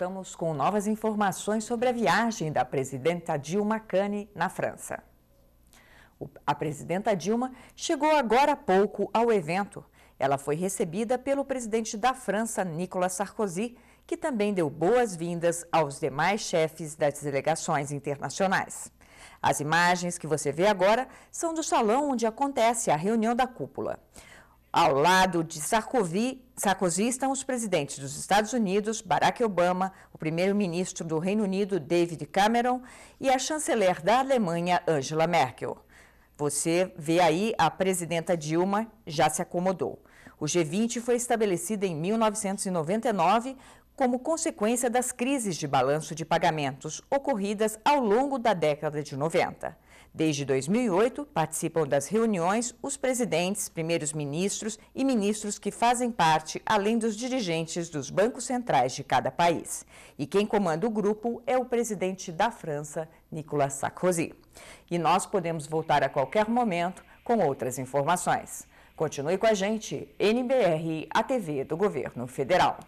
voltamos com novas informações sobre a viagem da presidenta Dilma Cane na França. A presidenta Dilma chegou agora há pouco ao evento. Ela foi recebida pelo presidente da França, Nicolas Sarkozy, que também deu boas-vindas aos demais chefes das delegações internacionais. As imagens que você vê agora são do salão onde acontece a reunião da cúpula. Ao lado de Sarkozy, Sarkozy, estão os presidentes dos Estados Unidos, Barack Obama, o primeiro-ministro do Reino Unido, David Cameron, e a chanceler da Alemanha, Angela Merkel. Você vê aí a presidenta Dilma já se acomodou. O G20 foi estabelecido em 1999 como consequência das crises de balanço de pagamentos ocorridas ao longo da década de 90. Desde 2008, participam das reuniões os presidentes, primeiros ministros e ministros que fazem parte, além dos dirigentes dos bancos centrais de cada país. E quem comanda o grupo é o presidente da França, Nicolas Sarkozy. E nós podemos voltar a qualquer momento com outras informações. Continue com a gente, NBR, a TV do Governo Federal.